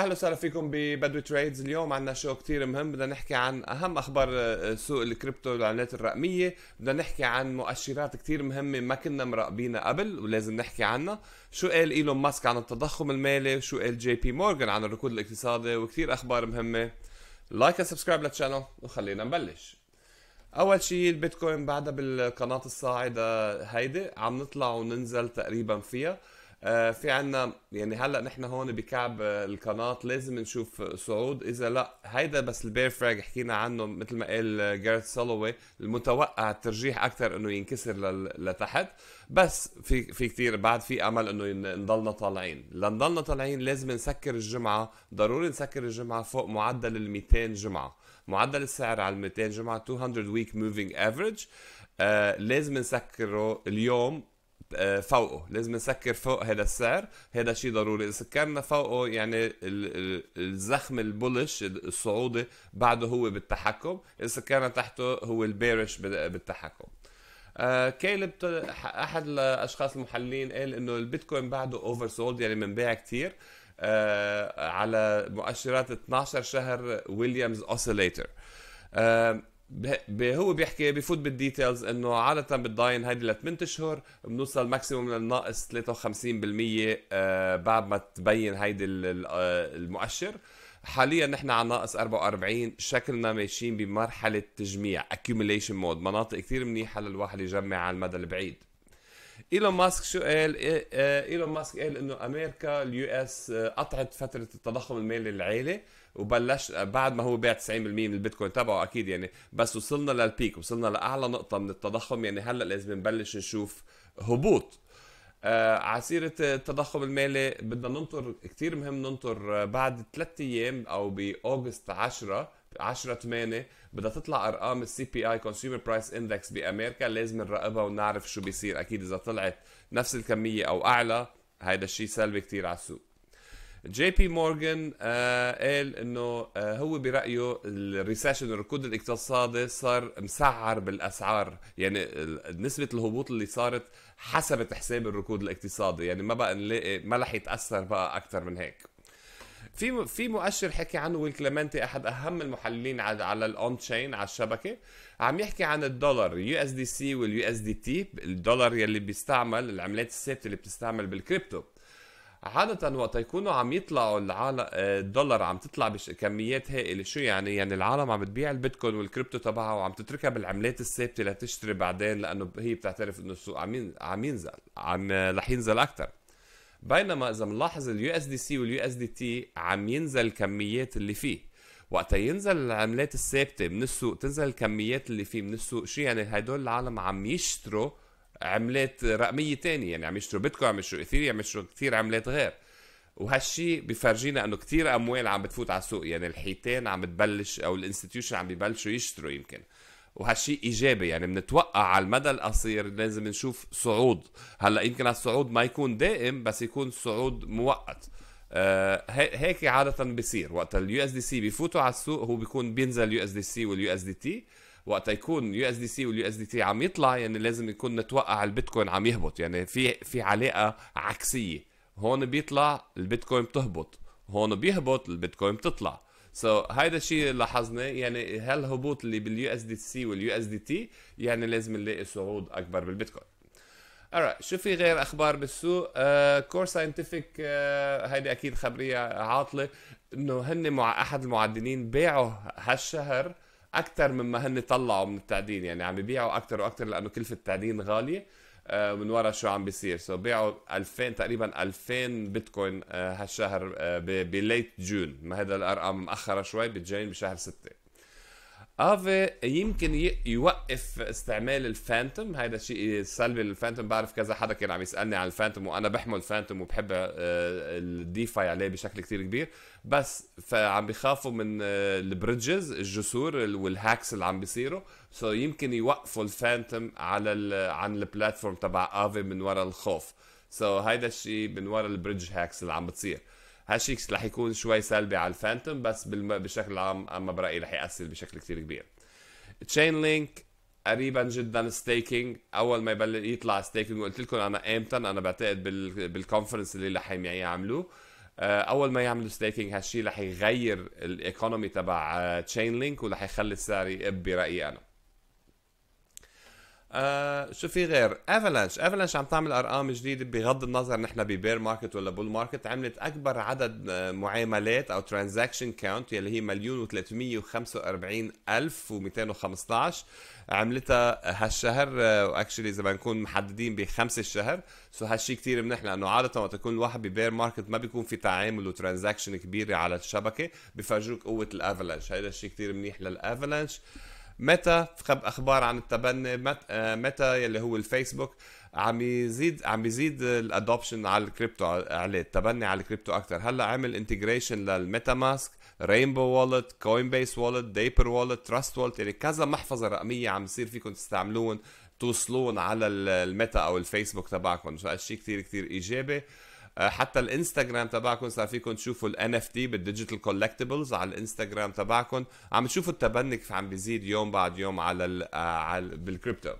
اهلا وسهلا فيكم ببدو تريدز اليوم عندنا شو كتير مهم بدنا نحكي عن اهم اخبار آه، سوق الكريبتو والعملات الرقميه بدنا نحكي عن مؤشرات كتير مهمه ما كنا مراقبينها قبل ولازم نحكي عنها شو قال ايلون ماسك عن التضخم المالي وشو قال جي بي مورغان عن الركود الاقتصادي وكتير اخبار مهمه لايك سبسكرايب للشانل وخلينا نبلش اول شيء البيتكوين بعدها بالقناه الصاعده هيدي عم نطلع وننزل تقريبا فيها آه، في عنا يعني هلا نحن هون بكعب آه، القناه لازم نشوف صعود اذا لا هيدا بس البير فراغ حكينا عنه مثل ما قال آه، جارث سولوي المتوقع الترجيح اكثر انه ينكسر لتحت بس في في كثير بعد في امل انه نضلنا طالعين لنضلنا طالعين لازم نسكر الجمعه ضروري نسكر الجمعه فوق معدل ال 200 جمعه معدل السعر على ال 200 جمعه 200 ويك موفينج افريج آه لازم نسكره اليوم آه، فوقه لازم نسكر فوق هذا السعر هذا شيء ضروري اذا سكرنا فوقه يعني الزخم البولش الصعودي بعده هو بالتحكم اذا سكرنا تحته هو البيرش بالتحكم آه كيلب احد الاشخاص المحللين قال انه البيتكوين بعده اوفر سولد يعني منباع كثير آه على مؤشرات 12 شهر ويليامز اوسيليتر آه هو بيحكي بفوت بالديتيلز انه عاده بتضاين هيدي ل 8 اشهر بنوصل ماكسيموم للناقص 53% آه، بعد ما تبين هيدي آه، المؤشر حاليا نحن على ناقص 44 شكلنا ماشيين بمرحله تجميع accumulation مود مناطق كثير منيحه للواحد يجمع على المدى البعيد ايلون ماسك شو قال إيه، آه، ايلون ماسك قال انه امريكا اليو اس قطعت فتره التضخم المالي العالي وبلش بعد ما هو باع 90% من البيتكوين تبعه اكيد يعني بس وصلنا للبيك وصلنا لاعلى نقطه من التضخم يعني هلا لازم نبلش نشوف هبوط آه عسيرة التضخم المالي بدنا ننطر كتير مهم ننطر آه، بعد ثلاثة أيام أو بأوغست 10 10 8 بدها تطلع ارقام السي بي اي كونسيومر برايس اندكس بامريكا لازم نراقبها ونعرف شو بيصير اكيد اذا طلعت نفس الكميه او اعلى هيدا الشيء سلبي كتير على السوق جي بي مورغان آه قال انه آه هو برايه الريسيشن الركود الاقتصادي صار مسعر بالاسعار يعني نسبه الهبوط اللي صارت حسبت حساب الركود الاقتصادي يعني ما بقى نلاقي ما رح يتاثر بقى اكثر من هيك في في مؤشر حكي عنه ويل كليمنتي احد اهم المحللين على, على الاون تشين على الشبكه عم يحكي عن الدولار يو اس دي سي واليو اس دي تي الدولار يلي بيستعمل العملات الثابته اللي بتستعمل بالكريبتو عادة وقت يكونوا عم يطلعوا العالم آه، الدولار عم تطلع بكميات هائلة شو يعني؟ يعني العالم عم بتبيع البيتكوين والكريبتو تبعها وعم تتركها بالعملات الثابتة لتشتري بعدين لأنه هي بتعترف إنه السوق عم عم ينزل عم رح ينزل أكثر بينما إذا بنلاحظ اليو اس دي سي واليو اس دي تي عم ينزل الكميات اللي فيه وقت ينزل العملات الثابتة من السوق تنزل الكميات اللي فيه من السوق شو يعني هدول العالم عم يشتروا عملات رقميه تانية يعني عم يشتروا بيتكوين عم يشتروا اثيريا عم يشتروا كثير عملات غير وهالشي بفرجينا انه كثير اموال عم بتفوت على السوق يعني الحيتان عم بتبلش او الانستتيوشن عم ببلشوا يشتروا يمكن وهالشيء ايجابي يعني بنتوقع على المدى القصير لازم نشوف صعود هلا يمكن هالصعود ما يكون دائم بس يكون صعود مؤقت آه هيك عادة بصير وقت اليو اس دي سي بفوتوا على السوق هو بيكون بينزل يو اس دي سي واليو اس دي تي وقت يكون يو اس دي سي واليو اس دي تي عم يطلع يعني لازم يكون نتوقع البيتكوين عم يهبط يعني في في علاقه عكسيه هون بيطلع البيتكوين بتهبط هون بيهبط البيتكوين بتطلع سو so, هيدا الشيء لاحظناه يعني هالهبوط اللي باليو اس دي سي واليو اس دي تي يعني لازم نلاقي صعود اكبر بالبيتكوين alright شو في غير اخبار بالسوق كور uh, ساينتفك uh, هيدي اكيد خبريه عاطله انه هن مع احد المعدنين باعوا هالشهر اكثر مما هن طلعوا من التعدين يعني عم يبيعوا اكثر واكثر لانه كلفه التعدين غاليه آه، من ورا شو عم بيصير سو so بيعوا 2000 تقريبا 2000 بيتكوين آه، هالشهر آه، بليت جون ما هذا الارقام مأخره شوي بتجين بشهر 6 افي يمكن يوقف استعمال الفانتوم هذا الشيء سلبي للفانتوم بعرف كذا حدا كان عم يسالني عن الفانتوم وانا بحمل فانتوم وبحب آه، الديفاي عليه بشكل كثير كبير بس فعم بخافوا من آه، البريدجز الجسور والهاكس اللي عم بيصيروا سو so يمكن يوقفوا الفانتوم على عن البلاتفورم تبع افي من وراء الخوف سو so هيدا الشيء من وراء البريدج هاكس اللي عم بتصير هالشيء رح يكون شوي سلبي على الفانتوم بس بشكل عام اما برايي رح ياثر بشكل كثير كبير تشين لينك قريبا جدا ستيكينج اول ما يبلش يطلع ستيكينج قلت لكم انا ايمتى انا بعتقد بالكونفرنس اللي رح يعملوه آه، اول ما يعملوا ستيكينج هالشيء رح يغير الايكونومي تبع تشين لينك ورح يخلي السعر يقب برايي انا آه، شو في غير افالانش افالانش عم تعمل ارقام جديده بغض النظر نحن ببير ماركت ولا بول ماركت عملت اكبر عدد آه، معاملات او ترانزاكشن كاونت يلي هي مليون و345 الف و215 عملتها هالشهر واكشلي آه، اذا بنكون محددين بخمسة الشهر سو هالشيء كثير منيح لانه عاده وقت يكون الواحد ببير ماركت ما بيكون في تعامل وترانزاكشن كبيره على الشبكه بفرجوك قوه الافالانش هذا الشيء كثير منيح للافالانش آه متى اخبار عن التبني آه، متى يلي هو الفيسبوك عم يزيد عم يزيد الادوبشن على الكريبتو عليه التبني على الكريبتو اكثر هلا عمل انتجريشن للميتا ماسك رينبو والت كوين بيس والت ديبر والت تراست والت يعني كذا محفظه رقميه عم يصير فيكم تستعملون توصلون على الميتا او الفيسبوك تبعكم شيء كثير كثير ايجابي آه، حتى الانستغرام تبعكم صار فيكم تشوفوا الان اف تي بالديجيتال كولكتبلز على الانستغرام تبعكم عم تشوفوا التبني كيف عم بيزيد يوم بعد يوم على آه، على بالكريبتو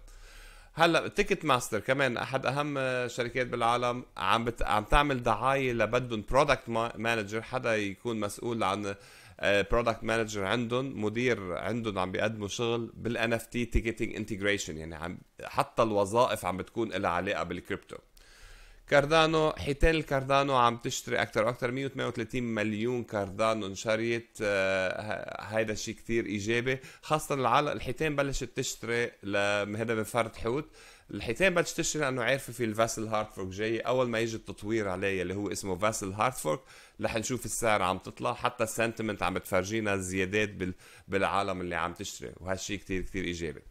هلا تيكت ماستر كمان احد اهم آه، شركات بالعالم عم بت... عم تعمل دعايه لبدهم برودكت مانجر حدا يكون مسؤول عن برودكت مانجر عندهم مدير عندهم عم بيقدموا شغل بالان اف تي تيكتنج انتجريشن يعني عم حتى الوظائف عم بتكون لها علاقه بالكريبتو كاردانو حيتان الكاردانو عم تشتري اكثر واكثر 138 مليون كاردانو انشريت آه، هيدا الشيء كثير ايجابي خاصه العلق الحيتان بلشت تشتري هذا بفرد حوت الحيتان بلشت تشتري لانه عارفه في الفاسل هارتفورك جاي اول ما يجي التطوير عليه اللي هو اسمه فاسل هارتفورك رح نشوف السعر عم تطلع حتى السنتمنت عم بتفرجينا الزيادات بالعالم اللي عم تشتري وهالشيء كثير كثير ايجابي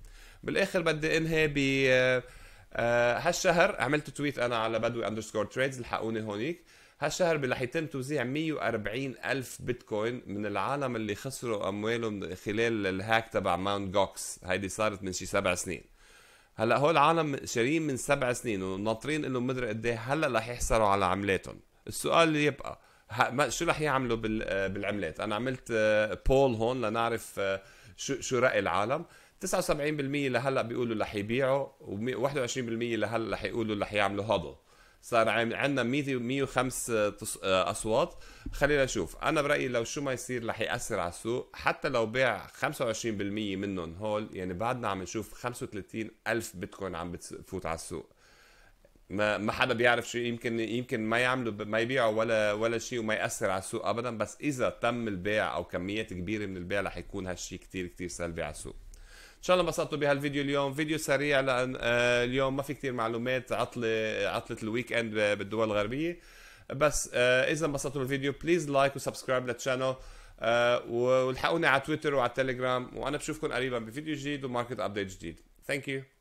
بالاخر بدي انهي ب آه، آه، هالشهر عملت تويت انا على بدوي اندرسكور تريدز لحقوني هونيك هالشهر رح يتم توزيع 140 ألف بيتكوين من العالم اللي خسروا أموالهم خلال الهاك تبع ماونت جوكس هيدي صارت من شي سبع سنين هلا هو العالم شاريين من سبع سنين وناطرين انه مدري قد إيه هلا رح يحصلوا على عملاتهم السؤال اللي يبقى شو رح يعملوا بالعملات انا عملت بول آه، هون لنعرف آه، شو شو راي العالم 79% لهلا بيقولوا رح يبيعوا و21% لهلا رح يقولوا رح يعملوا هضل صار عندنا 105 آه، اصوات خلينا نشوف انا برايي لو شو ما يصير رح ياثر على السوق حتى لو بيع 25% منهم هول يعني بعدنا عم نشوف 35 الف بيتكوين عم بتفوت على السوق ما ما حدا بيعرف شو يمكن يمكن ما يعملوا ما يبيعوا ولا ولا شيء وما ياثر على السوق ابدا بس اذا تم البيع او كميات كبيره من البيع رح يكون هالشيء كثير كثير سلبي على السوق شاء الله انبسطتوا بهالفيديو اليوم فيديو سريع لان آه، اليوم ما في كثير معلومات عطله عطله الويك اند بالدول الغربيه بس آه، اذا انبسطتوا بالفيديو بليز لايك وسبسكرايب للشانل آه، والحقوني على تويتر وعلى التليجرام وانا بشوفكم قريبا بفيديو جديد وماركت ابديت جديد ثانك يو